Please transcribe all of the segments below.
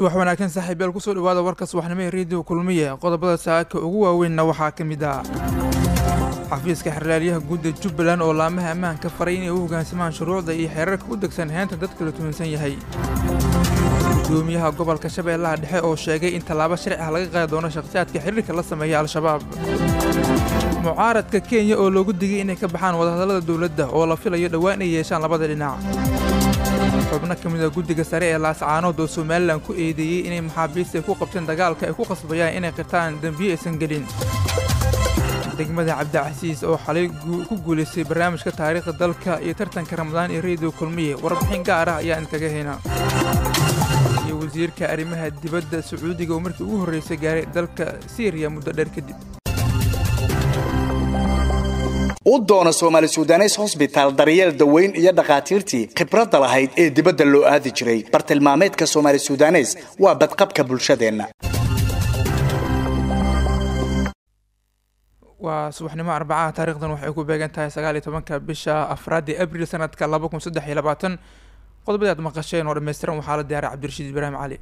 subax wanaagsan saaxiib yaal kusoo dhawaada warka subaxnimo ee reediyo kulmiye qodobada saaka ugu waaweynna waxaa ka mid ah xafiiska xerlaalyaha guudda jubbaland oo laamaha ammaanka faray inay u hoggaansamaan shuruucda iyo xeerarka u degsan heenta dadka la tuhunsan yahay gudoomiyaha gobolka shabeellaha dhexe oo sheegay in tallaabo sharci ah laga qaadi doono shakhsiyaadka xiriirka la sameeya al-shabaab mucaaradka kenya oo loogu digay inay ka baxaan wadahadallada dowladda oo la filayo dhowaan ay yeeshaan labada dhinac xubno ka mid a ah guddiga sare ee laascaanood oo somalilan ku eedeeyey inay maxaabiista ku qabteen dagaalka ay ku qasbayaan inay qirtaan dembiyo aysan gelin degmada cabdicasiis oo xalay ku guulaystay barnaamijka taariikhda dalka iyo tartanka ramadaan ee reediyo kulmiye warbixin gaar ah ayaa inkaga hena iyo wasiirka arrimaha dibadda sacuudiga oo markii ugu horreysay gaaray dalka syriya muddo dheer kadib u doona soomaali sudanes hosbitaal daryeel daweyn iyo dhakhaatiirtii khibradda lahayd ee dibadda loo aadi jiray bartilmaameedka soomaali sudanes waa badqabka bulshadeenna waa subaxnimo arbacaha taarikhdan waxay ku beegan tahay sagaal iyo tobanka bisha afraadi abril sanadka laba kun saddex iyo labaatan qodobadii aad maqasheen oo dhameystiran waxaa la diyaaray cabdirashiid ibraahim cali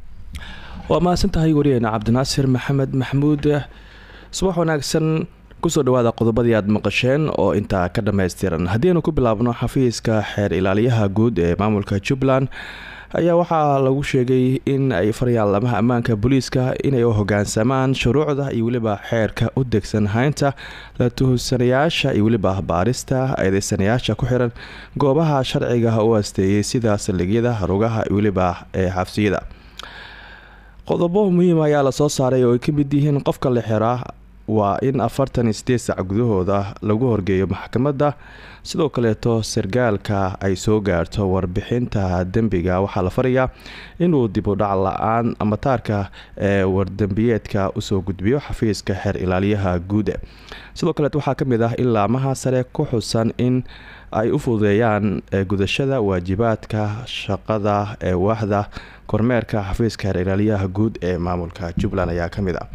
waa mahadsan tahay wariyeena cabdinaasir maxamed maxamuud eh, subax wanaagsan kusoo dhawaada qodobadii aad maqasheen oo intaa ka dhamaystiran haddiinu ku bilaabno xafiiska xeer ilaaliyaha guud ee maamulka jubbaland ayaa waxaa lagu sheegay in ay faryaalamaha ammaanka booliiska inay hogaansamaan shuruucda iyo weliba xeerka u degsan haynta la tuhusanayaasha iyo weliba baarista eedeysanayaasha ku xiran goobaha sharciga u asteeyay sida saldhigyada rugaha iyo weliba ee xabsiyada qodobo muhiima ah ayaa lasoo saaray oo ay ka mid yihiin qofka la xiraa waa in afartan iyo sideed gudahooda ah lagu horgeeyo maxkamadda sidoo kaleeto sargaalka ay soo gaarto warbixinta dembiga waxaa la farayaa inuu dibudhac la-aan mataarka ee wardembiyeedka usoo gudbiyo xafiiska xeer ilaaliyaha guud sidoo kaleet waxaa kamid mid ah ilaamaha sare ku xusan in ay u fudeeyaan gudashada waajibaadka shaqada ee waaxda kormeerka xafiiska xeer ilaaliyaha guud ee maamulka jubbaland ayaa kamid ah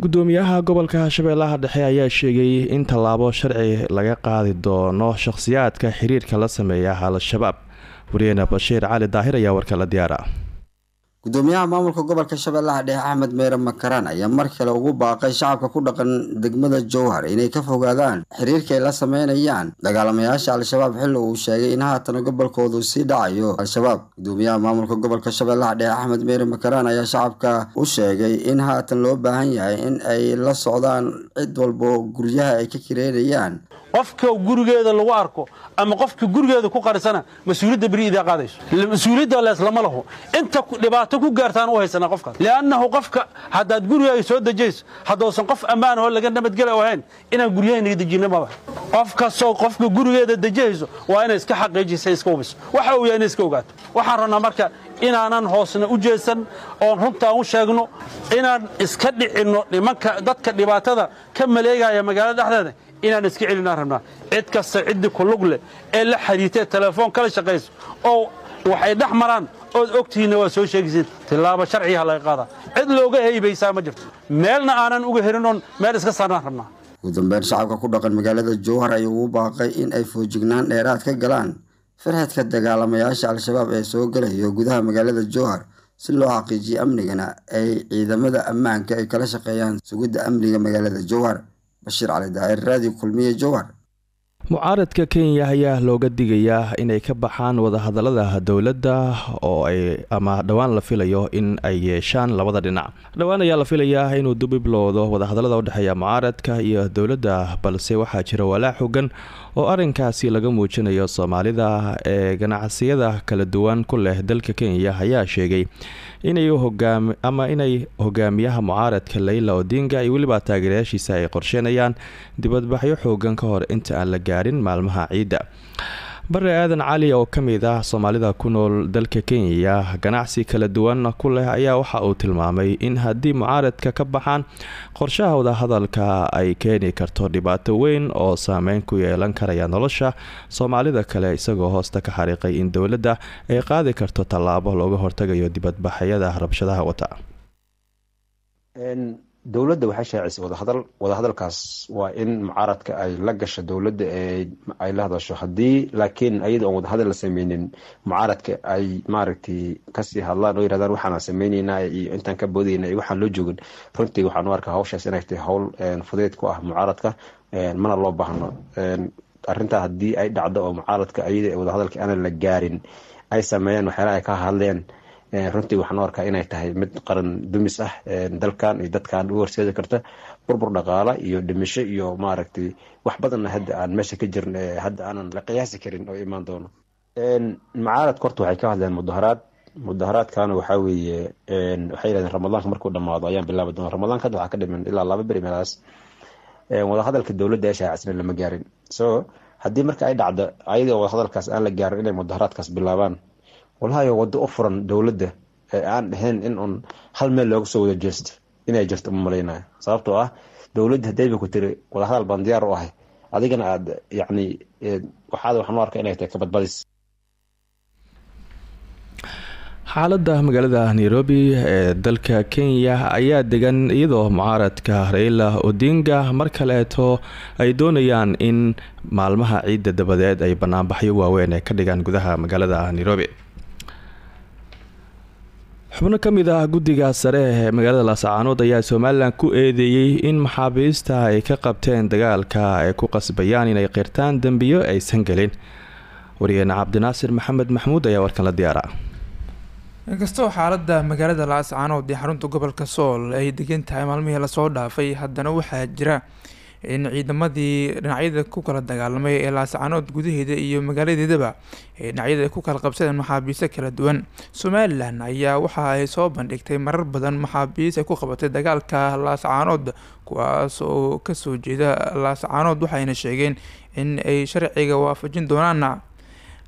gudoomiyaha gobolka shabeellaha dhexe ayaa sheegay in tallaabo sharci laga qaadi doono shakhsiyaadka xiriirka la sameeya al-shabaab wariyeen bashiir cali daahir ayaa warka la diyaara gudoomiyaha maamulka gobolka shabeellaha dhexe axmed meyre makaran ayaa mar kale ugu baaqay shacabka ku dhaqan degmada jowhar inay ka fogaadaan xiriirka ay la sameynayaan dagaalamayaasha al-shabaab xilli uu sheegay in haatan gobolkoodu sii dhacayo al-shabaab gudoomiyaha maamulka gobolka shabeellaha dhexe axmed meyre makaran ayaa shacabka u sheegay in haatan loo baahan yahay in ay la socdaan cid walba guryaha ay ka kireynayaan qofka gurigeeda lagu arko ama qofka gurigeeda ku qarisana mas-uuliyadda beri idaa qaadayso mas-uuliyadda lees lama laho inta dhibaato ku gaartaan u haysanaa qofkaas li'annahu qofka haddaad gurigaaga soo dejayso haddoosan qof ammaan oo laga nabadgelay ahayn inaan guryahaynaga dejinno maba qof kastoo qofka gurigeeda dejihayso waa inay iska xaqiijisa iska hubiso waxa uu yahay inay iska ogaato waxaan rabnaa marka inaanan hoosna u jeesan oon runtaan u sheegno inaan iska dhicinno nimanka dadka dhibaatada ka maleegaya magaalada dhexdeeda inaan iska celinaan rabnaa cid kasta ciddii kulug leh ee la xidhiirtee telefoon kala shaqayso oo waxay dhex maraan ood ogtihiinna waa soo sheegayseen tilaabo sharcigaha laga qaadaa cid looga heybaysaa ma jirto meelna aanan uga helin meel iska saarnaan rabnaa ugu dambeyn shacabka ku dhaqan magaalada jowhar ayuu u baaqay in ay foojignaan dheeraad ka galaan farxadka dagaalamayaasha al-shabaab ee soo galayo gudaha magaalada jowhar si loo xaqiijiyo amnigana ay ciidamada ammaanka ay kala shaqeeyaan sugidda amniga magaalada jowhar bashiir cali daa'ir raadio kulmiye jowhar mucaaradka kenya ayaa looga digayaa inay ka baxaan wadahadalada dowladda oo ay ama dhowaan la filayo in ay yeeshaan labada dhinac dhowaan ayaa la filayaa inuu dub iblowdo wadahadalada udhexeeya mucaaradka iyo dowladda balse waxaa jira walaa xogan oo arrinkaasi laga muujinayo soomaalida ee ganacsiyada kala duwan ku leh dalka kenya ayaa sheegay inay ama inay hogaamiyaha mucaaradka leyla odinga iyo weliba taageerayaashiisa ay qorsheenayaan dibadbaxyo xoogan ka hor inta aan la gaari gaarin maalmaha ciidda bare aadan cali oo ka mid ah soomaalida ku nool dalka kenya ganacsi kala duwan ku leh ayaa waxa uu tilmaamay in haddii mucaaradka ka baxaan qorshaha wadahadalka ay keeni karto dhibaato weyn oo saameyn ku yeelan karaya nolosha soomaalida kale isagoo hoosta ka xariiqay in dowladda ay qaadi karto tallaabo looga hortagayo dibadbaxyada rabshadaha wata dowladda waxay shaacisay wadahadal wadahadalkaas waa in mucaaradka ay la gasho dowladda ay la hadasho haddii laakiin ayada oon wadahadal la sameynin mucaaradka ay maaragtay kasii hadlaan oo yirahdaan waxaana sameyneynaa iyo intaan ka boodayna iyo waxaan loo joogin runtii waxaan u arkaa hawshaas inay tahay howl fudeyd ku ah mucaaradka mana loo baahno arrintaa haddii ay dhacdo oo mucaaradka ayada wadahadalka aanan la gaarin ay sameeyaan waxyaalaha ay ka hadleen Eh, runtii waxaan u arkaa inay tahay mid qaran dumis ah eh, dalkan iyo dadkan u horseedi karta burbur dhaqaala iyo dhimisho iyo maaragtay wax badanna hadda aan meesha ka jirn eh, hadda aanan la qiyaasi karin oo imaan doono mucaaradka horta waxay ka hadleen mudaharaad mudaharaadkana waxaa weeye waxay yidhahdeen ramadaanka markuu dhammaado ayaan bilaabi doona ramadaanka hadda waxaa ka dhiman ilaa laba beri meelaas wadahadalka dowladda ee shaacisna lama gaarin so haddii marka ay dhacdo ayadoo wadahadalkaas aan la gaarin inay mudaharaadkaas bilaabaan walahayo wado u furan dowladda ee aan dhahayn in uun hal meel looga soo wada jeesto inay jirto uma malaynayo sababtoo ah dowladda haddayba ku tiri wadahadal baan diyaar u ahay adigana aada yacni waxaad waxaan u arkaa inay tahay kabadbadis xaaladda magaalada nairobi ee dalka kenya ayaa degan iyadoo mucaaradka raila odinga mar kaleeto ay doonayaan in maalmaha ciidda dabadeed ay banaanbaxyo waaweyn ee ka dhigaan gudaha magaalada nairobi xubno ka mid ah guddiga sare ee magaalada laascaanood ayaa somalilan ku eedeeyey in maxaabiista ay ka qabteen dagaalka ay ku qasbayaan inay qirtaan dembiyo aysan gelin wariyeenna cabdinaasir maxamed maxmuud ayaa warkan la diyaara inkastoo xaaladda magaalada laascaanood ee xarunta gobolka sool ay degantahay tahay maalmihii lasoo dhaafay haddana waxaa jira in ciidamadii dhinacyada ku kala dagaalamay ee laascanood gudaheeda iyo magaaladeedaba ay dhinacyada ku kala qabsadeen maxaabiista kala duwan somalilan ayaa waxa ay soo bandhigtay marar badan maxaabiist ay ku qabatay dagaalka laascaanood kuwaas oo kasoo jeeda laascaanood waxayna sheegeen in ay sharciga waafajin doonaana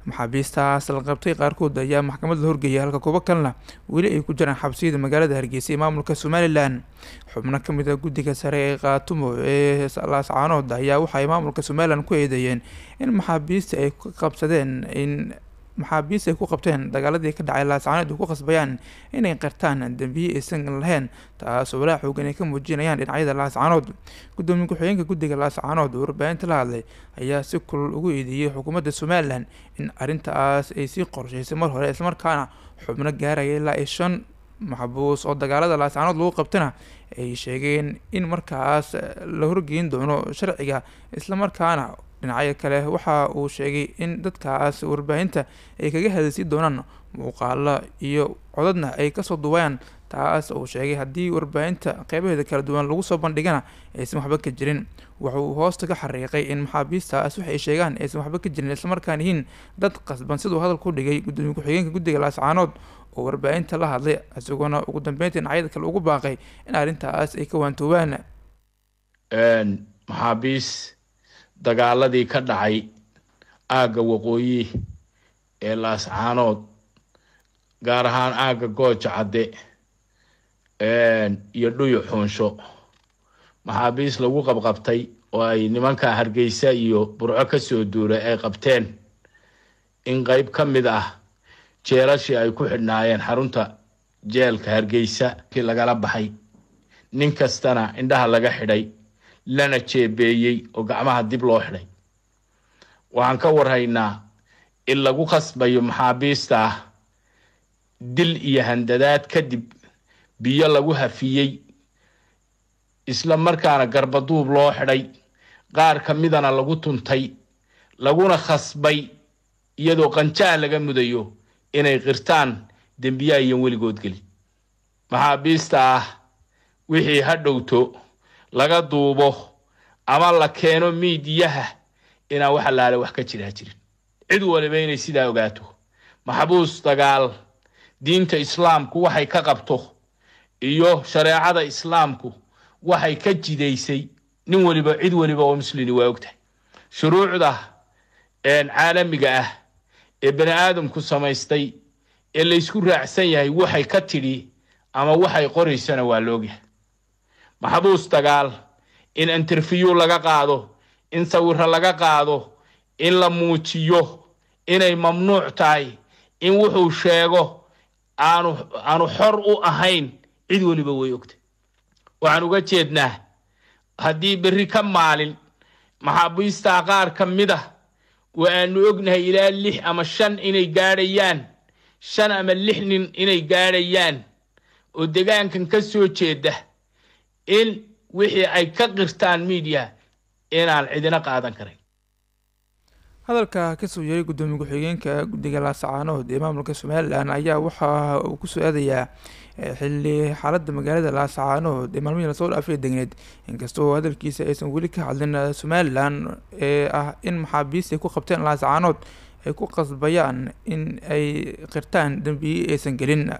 maxaabiistaas la qabtay qaarkood ayaa maxkamad la horgeeyay halka kuwo kalena weli ay ku jiraan xabsiyada magaalada hargeysa ee maamulka somalilan xubno ka mid a ah guddiga sare ee qaatumo ee laascaanood ayaa waxa ay maamulka somalilan ku eedeeyeen in maxaabiista ay ka qabsadeen in maxaabiis ay ku qabteen dagaaladii ka dhacay laascaanood ay ku khasbayaan inay qirtaan dembiye aysan lahayn taasoo walaa xoogan ay ka muujinayaan dhinacyada laascaanood guddoomiye ku-xigeenka guddiga laascaanood warbaahinta la hadlay ayaa si kulul ugu eedeeyey xukuumadda somalilan in arrintaas ay sii qorshaysay mar hore islamarkaana xubno gaaraya ilaa ay shan maxbuus oo dagaalada laascaanood lagu qabtana ay sheegeen in markaas la horgeyn doono sharciga islamarkaana dhinacyo kale waxa uu sheegay in dadkaas warbaahinta ay kaga hadaysi doonaan muuqaalo iyo codadna ay kasoo duwayaan taas uu sheegay haddii warbaahinta qeybaheeda kala duwan lagu soo bandhigana aysan waxba ka jirin wuxauu hoosta ka xariiqay in maxaabiistaas waxay sheegaan aysan waxba ka jirin islamarkaan yihiin dad qasban siduu hadalku dhigay gudoomiye ku-xigeenka guddiga laascaanood oo warbaahinta la hadlay isagoona ugu dambeynta dhinacyada kale ugu baaqay in arrintaas ay ka waantoobaan maxaabiis dagaaladii ka dhacay aagga waqooyi ee laascaanood gaar ahaan aagga gooja cadde iyo dhuyu xuunsho maxaabiis lagu qabqabtay oo ay nimanka hargeysa iyo burco kasoo duulay ay qabteen in qeyb ka mid ah jeelashii ay ku xidhnaayeen xarunta jeelka hargeysa lagala baxay nin kastana indhaha laga xidhay lana jeebeeyey oo gacmaha dib loo xidhay waxaan ka warhaynaa in lagu khasbayo maxaabiista ah dil iyo handadaad kadib biyo lagu hafiyey isla markaana garbaduub loo xidhay qaar ka midana lagu tuntay laguna khasbay iyadoo qanjaha laga mudayo inay qirtaan dembiyaha iyo weligood gelin maxaabiista ah wixii ha dhowto laga duubo ama la keeno miidiyaha inaan wax allaale wax ka jiraa jirin cid waliba inay sidaa ogaato maxbuus dagaal diinta islaamku waxay ka qabto iyo shareecada islaamku waxay ka jidaysay nin waliba cid waliba oo muslini waa ogtahay shuruucda caalamiga ah ee bani aadamku samaystay ee laysku raacsan yahay waxay ka tidhi ama waxay qoraysana waa loogyahay maxbuus dagaal in interview laga qaado in sawiro laga qaado in la muujiyo inay mamnuuc tahay in wuxuu sheego aanu aanu xor u ahayn cid weliba way ogta waxaan uga jeednaa haddii berri ka maalin maxaabiistaa qaar ka mid ah wa aanu ognahay ilaa lix ama shan inay gaadhayaan shan ama lix nin inay gaadhayaan oo degaankan ka soo jeeda in wixii ay ka qirtaan miidiya inaan cidina qaadan karin hadalka ka soo yeeray guddoomiye ku-xigeenka guddiga laasacaanood ee maamulka somalilan ayaa waxa uu ku su-aadayaa eh, xilli xaaladda magaalada laasacaanood ee maalmihii lasoo dhaafay degneed inkastoo hadalkiisa aysan weli ka hadlin eh, somalilan ee eh, ah in maxaabiist ay ku qabteen laasacaanood ay ku qasbayaan in ay qirtaan dembiye aysan gelin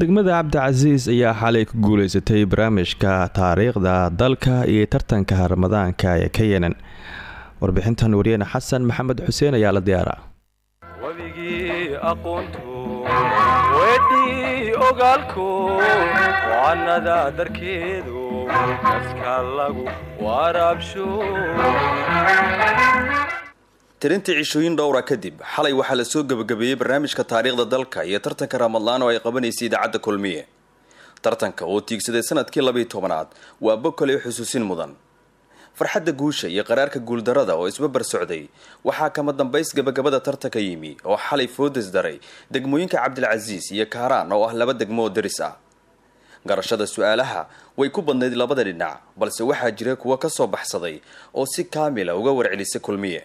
degmada cabdicaziis ayaa xalay ku guuleysatay barnaamijka taariikhda dalka iyo tartanka ramadaanka ee ka yenan warbixintan wariyeen xasan maxamed xuseen ayaa la diyaaraa wabigii tirinta cishooyin dhowra kadib xalay waxaa lasoo soo gebagabeeyey barnaamijka taariikhda dalka iyo tartanka ramadaan oo ay qabanaysay idaacadda kulmiye tartanka oo tiigsaday sanadkii labiiy tobanaad waa bokoley xusuusin mudan farxadda guusha iyo qaraarka guuldarada oo isbabar socday waxaa kama dambays gabagabada tartanka yimi oo xalay foodas daray degmooyinka cabdilcasiis iyo kaaraan oo ah laba degmo oo deris ah garashada su-aalaha way ku badnayd labada dhinac balse waxaa jira kuwo ka soo baxsaday oo si kaamila ah uga warcelisa kulmiye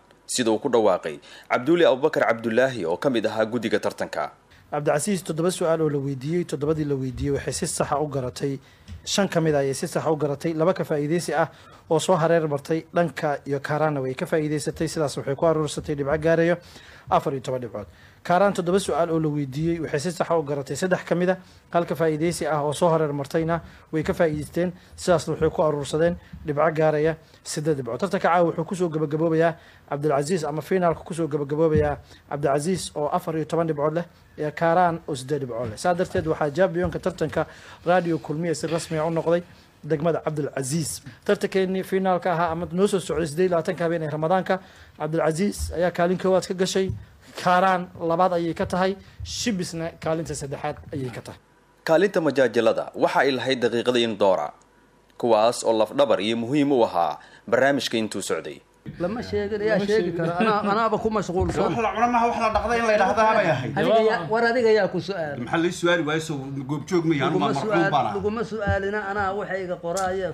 sida uu ku dhawaaqay cabduuli abubakar cabdulaahi oo ka mid ahaa guddiga tartanka cabdicasiis toddoba su-aal oo la weydiiyey toddobadii la weydiiyey waxay si saxa ah u garatay shan ka mid ah ayay si sax u garatay laba ka faa'iideysi ah oo soo hareer martay dhanka iyo kaaraanna way ka faa'iideysatay sidaas waxay ku aruursatay dhibco gaarayo afar iyo toban dhibcood kaaraan toddoba su-aal oo la weydiiyey waxay si sax u garatay saddex ka mid a ah, halka faa'iideysi ah oo soo hareer martayna way ka faa'iideysteen sidaasna waxay ku aruursadeen dhibco gaaraya siddeed dhibcood tartanka caawa wuxuu kusoo gebagaboobayaa cabdilcasiis ama finaalka kusoo gebagaboobayaa cabdilcasiis oo afar iyo toban dhibcood leh iyo kaaraan oo siddeed dhibcood leh saa darteed waxaa jaabiyonka tartanka radio kulmiya si rasmiga u noqday degmada cabdilcaziiz tartankeennii finaalka ahaa ama noo soo socday sideed labaatanka habeen ee ramadaanka cabdilcaziiz ayaa kaalin koowaad ka gashay kaaraan labaad ayay ka tahay shibisna kaalinta saddexaad ayay ka tahay kaalinta majaajilada waxa ay lahayd daqiiqada in doora kuwaas oo lafdhabar iyo muhiim u ahaa barnaamijka intuu socday lama sheegin ayaa sheegi kara anaaba ku mashquulsan cunamaha wax la dhaqda in la yidhaahdaaba yahay war adiga ayaa ku su-aal maxaa lii su-aali waayo goobjoog mayanlaguma su-aalina anaa waxayga qoraaye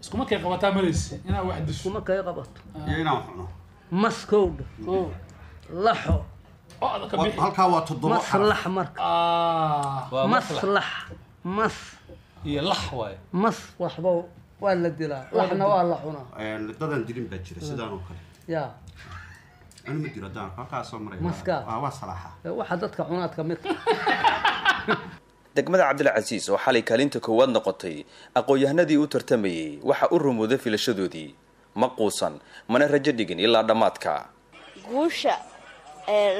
iskuma kay qabataa malays inaa wax dis iskuma kay qabato ah. iyo inaan wax cuno maskowdha oh. laxo oh, halkaa waa toddoba maslax marka ah. maslax mas iyo lax waaye mas waxba waa la dilaa waxna waa la cunaa dadan dilin baa jira sidaan oo kale ya anima diro daan halkaa maray maska waa salaaxa waxa dadka cunaad ka mid degmada cabdilcasiis oo xalay kaalinta koowaad noqotay aqoon-yahanadii u tartamayey waxa u rumooda filashadoodii ma quusan mana rajo dhigin ilaa dhammaadka guusha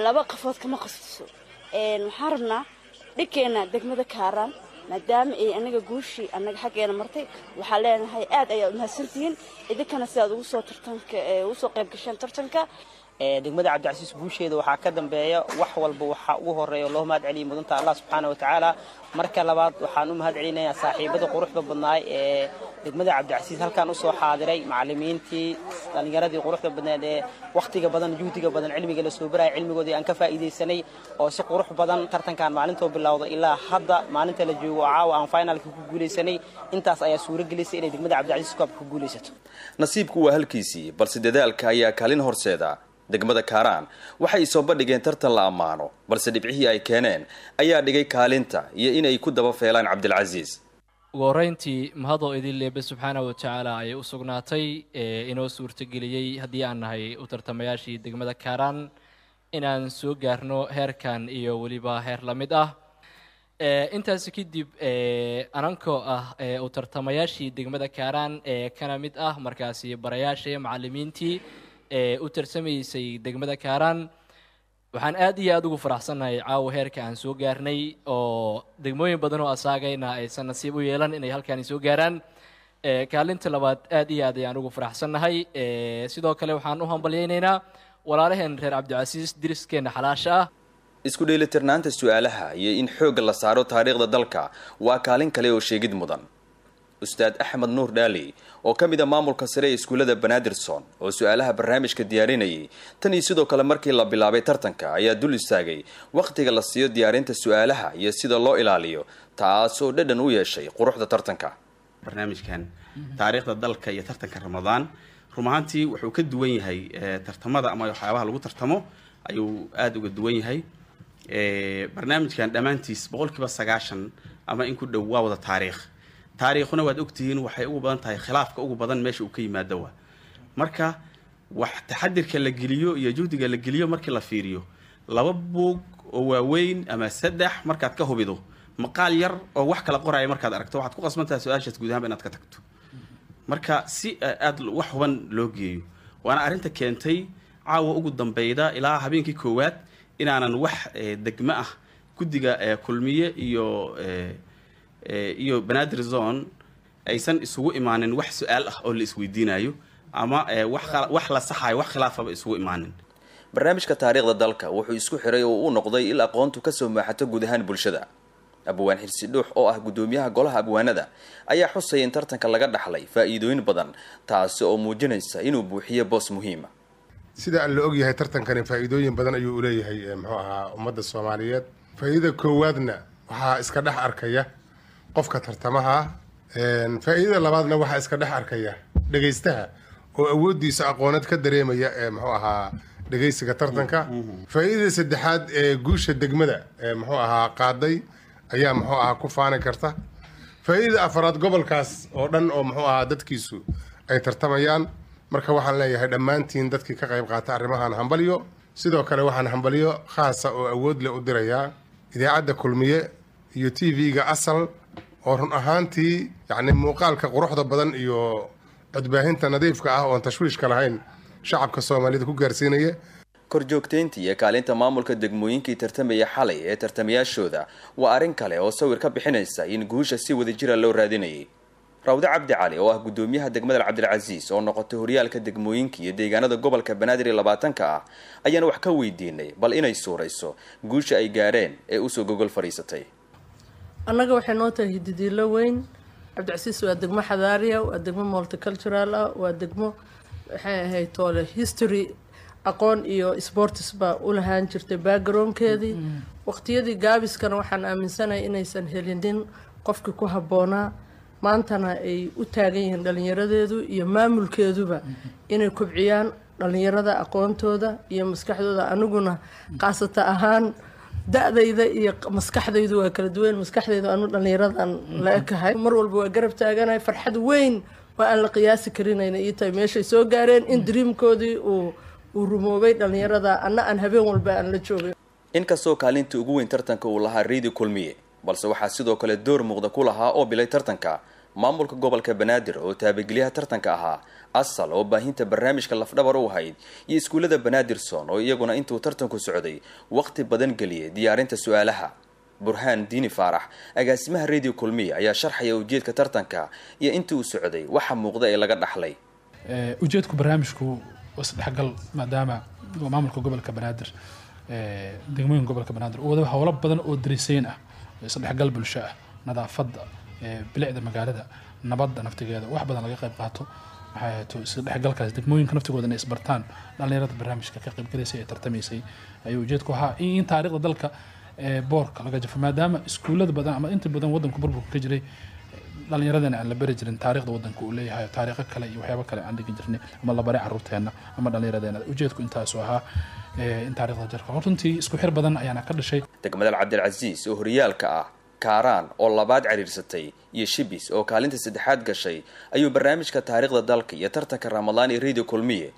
laba qafood kama qasbiso waxaan rabnaa dhigkeenna degmada kaaraan maadaama ay anaga guushii anaga xaggeena martay waxaa leenahay aad ayaa mahadsantihiin idinkana si aad ugu soo tartanka eh, ugu soo qayb gasheen tartanka degmada cabdicasiis guusheeda waxaa ka dambeeya wax walba waxaa ugu horeeya loo mahad mudanta allah subxaana wa tacaala marka labaad waxaan u mahad saaxiibada quruxda badnaay ee degmada cabdicasiis halkan usoo xaadiray macalimiintii dhallinyaradii quruxda badneed ee wakhtiga badan juhdiga badan cilmiga la soo baraya cilmigoodii aan ka faa'iidaysanay oo si qurux badan tartankan maalintoo bilowda ilaa hadda maalinta la joogo oo caawa aan finaalka ku guulaysanay intaas ayaa suuragelisay inay degmada cabdicasiis koobka ku guulaysato nasiibku waa halkiisii balse dadaalka ayaa kaalin horseeda degmada kaaraan waxay soo bandhigeen tartan la ammaano balse dhibcihii ay keeneen ayaa dhigay kaalinta iyo inay ku daba feelaan cabdilcasiis ugu horreyntii mahado idin leebe subxaana wa tacaala ayay u sugnaatay ee eh, inoo suurtageliyey haddii aan nahay u tartamayaashii degmada kaaraan inaan soo gaarno heerkan iyo weliba heer la mid ah eh, intaasi kadib eh, anankoo ah u tartamayaashii degmada kaaraan ee kana mid ah markaasi barayaashii macalimiintii ee u tarsamaysay degmada kaaraan waxaan aad iyo aad ugu faraxsannahay caawa heerka aan soo gaarnay oo degmooyin badan oo asaagayna aysan nasiib u yeelan inay halkaani soo gaaraan kaalinta labaad aad iyo aad ayaan ugu faraxsannahay sidoo kale waxaan u hambalyaynaynaa walaalaheen reer cabdicasiis diriskeenna xalaasha ah isku dheelitirnaanta su-aalaha iyo in xoogga la saaro taariikhda dalka waa kaalin kale oo sheegid mudan ustaad axmed nuur dhaali oo ka mid a ah maamulka sare ee iskuullada banaadirson oo su-aalaha barnaamijka diyaarinayay tan iyo sidoo kale markii la bilaabay tartanka ayaa dul istaagay wakhtiga la siiyo diyaarinta su-aalaha iyo sida loo ilaaliyo taasoo dhadhan u yeeshay quruxda tartanka barnaamijkan taariikhda dalka iyo tartanka ramadaan run ahaantii wuxuu ka duwan yahay eh, tartamada ama waxyaabaha lagu tartamo ayuu aada uga duwan yahay eh, barnaamijkan dhammaantiis boqolkiiba sagaashan ama in ku dhow waa wada taariikh taariikhuna waad ogtihiin waxay ugu badan tahay khilaafka ugu badan meesha uu ka yimaado wa marka wax taxadirka la geliyo iyo juhdiga la geliyo markii la fiiriyo laba buug oo waaweyn ama saddex markaad ka hubido maqaal yar oo wax kala qoraya markaad aragto waxaad ku qasbantaha su-aashaas guud ahaanba inaad ka tagto marka si eh, aada wax huban loo geeyo waana arrinta keentay caawa ugu dambeyda ilaa habeenkii koowaad inaanan wax eh, degmo ah guddiga eh, kulmiye iyo Eh, iyo banaadir zon aysan isugu imaanin wax su-aal ah oo la isweydiinayo ama eh, wax la saxayo wax khilaafaba isugu imaanin barnaamijka taariikhda dalka wuxuu isku xiray oo u noqday il aqoontu kasoo maaxato guud ahaan bulshada abwaan xirsi dhuux oo ah guddoomiyaha golaha abwaanada ayaa xusaya in tartanka laga dhaxlay faa-iidooyin badan taasi oo muujinaysa inuu buuxiyo boos muhiima sida aan la og yahay tartankani faa-iidooyin badan ayuu uleeyahay eh, muxuu ahaa ummadda soomaaliyeed faa-iidada koowaadna waxaa iska dhex arkaya qofka tartamaha faa'iidada labaadna waxaa iska dhex arkaya dhegaystaha oo awooddiisa aqooneed ka dareemaya ee muxuu ahaa dhegaysiga tartanka mm-hmm. Mm-hmm. faa'iidada saddexaad ee guusha degmada ee muxuu ahaa qaaday ayaa muxuu ahaa ku faani karta faa'iidada afaraad gobolkaas oo dhan oo muxuu ahaa dadkiisu ay tartamayaan marka waxaan leeyahay dhammaantiin dadkii ka qayb qaata arrimahan hambalyo sidoo kale waxaan hambalyo khaasa oo awood leh u dirayaa idaacadda kulmiye iyo t v-ga asal oo run ahaantii yacni muuqaalka quruxda badan iyo codbaahinta nadiifka ah oon tashwiishka lahayn shacabka soomaalida ku gaarsiinaya korjoogteynta iyo kaalinta maamulka degmooyinkii tartamaya xalay ee tartamayaashooda waa arrin kale oo sawir ka bixinaysa in guusha si wada jira ah loo raadinayay rawde cabdi cali oo ah guddoomiyaha degmada cabdilcasiis oo noqotay horyaalka degmooyinka iyo deegaanada gobolka banaadir iyo labaatanka ah ayaan wax ka weydiinay bal inay suurayso guusha ay gaareen ee usoo gogol fadhiisatay annaga waxay noo tahay hididiilo weyn cabdicasiis waa degmo xadaariya waa degmo multicultural ah waa degmo waxay ahayd toole history aqoon iyo sportisba u lahaan jirtay backgroundkeedii mm-hmm. waqtiyadii gaabiskana waxaan aaminsanaya inaysan helinin qofkii ku habboonaa maantana ay u taagan yihiin dhallinyaradeedu iyo maamulkeeduba mm-hmm. inay kubciyaan dhallinyarada aqoontooda iyo maskaxdooda aniguna khaasata mm-hmm. ahaan da-dayda iyo maskaxdaydu waa kala duwan maskaxdaydu anu dhallinyaradan la ekahay mar walba waa garab taaganahay farxad weyn waa aan la qiyaasi karinayna iyo tay meeshay soo gaareen in dreamkoodii uu uu rumoobay dhallinyarada anna aan habeen walba aan la joogay inkastoo kaalinta ugu weyn tartanka uu lahaa riidi kulmiye balse waxaa sidoo kale door muuqda ku lahaa oo bilay tartanka maamulka gobolka banaadir oo taabagelyaha tartanka ahaa asal oo baahinta barnaamijka lafdhabar u ahayd iyo iskuullada banaadirson oo iyaguna intuu tartanku socday waqti badan geliyay diyaarinta su-aalaha burhaan diini faarax agaasimaha radio kulmiya ayaa sharxaya ujeedka tartanka iyo intii uu socday waxa muuqda ee laga dhaxlay eh, ujeedku barnaamijku isdhexgal maadaama maamulka gobolka banaadir eh, degmooyinka gobolka banaadir uu wadaba howlo badan oo darisayn ah isdhexgal bulsho ah nadaafada bilicda magaalada nabadda naftigeeda wax badan laga qayb qaato maxay ahayto isdhexgalkaas degmooyinka naftigooda inay isbartaan dhallinyarada barnaamijka ka qaybgalaysay ee tartamaysay ayuu ujeedku ahaa in taariikhda dalka ee boorka laga jafo maadaama iskuullada badan ama inta badan waddanka burburka ka jiray dhallinyaradana aan la bari jirin taariikhda waddanka uu leeyahay taariikho kale iyo waxyaabo kale aan dhigi jirnay ama la baray caruurteenna ama dhallinyaradeenna ujeedku intaasu ahaa in taariikhda jarka runtii isku xir badan ayaana ka dhashay degmadaal cabdilcasiis oo horyaalka ah kaaraan oo labaad cariirsatay iyo shibis oo kaalinta saddexaad gashay ayuu barnaamijka taariikhda dalka iyo tartanka ramadaan ee radio kulmiye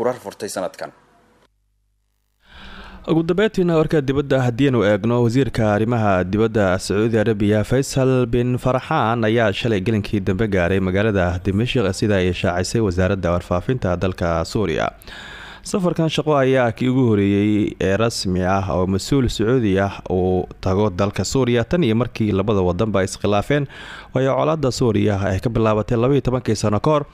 kurar furtay sanadkan ugu dambeyntiina warka dibadda haddiinu eegno wasiirka arrimaha dibadda sacuudi arabiya faysal bin farxaan ayaa shalay gelinkii dambe gaaray magaalada dimashik sida ay shaacisay wasaaradda warfaafinta dalka suuriya safarkan shaqo ayaa kii ugu horeeyey ee rasmi ah oo masuul uul sacuudi ah uu tago dalka suuriya tan iyo markii labada wadanba ay iskhilaafeen waayo colaada suuriya ay ka bilaabatay labaiyo tobankii sano ka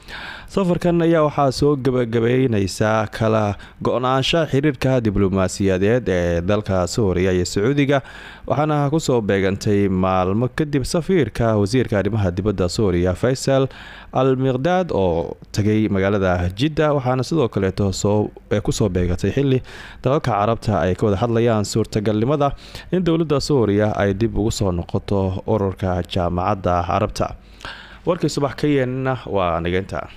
safarkan ayaa waxaa soo gebagabaynaysaa kala gonaansha xiriirka diblomaasiyadeed ee dalka suuriya iyo sacuudiga waxaana kusoo beegantay maalmo kadib safiirka wasiirka arrimaha dibadda suuriya faysal al miqdaad oo tagay magaalada jidda waxaana sidoo kaleeto soo ee soo beegatay xilli dalalka carabta ay ka wada hadlayaan suurtagalnimada in dowladda suuriya ay dib ugu soo noqoto ururka jaamacadda carabta warkii subax ka yeenna waa nigeynta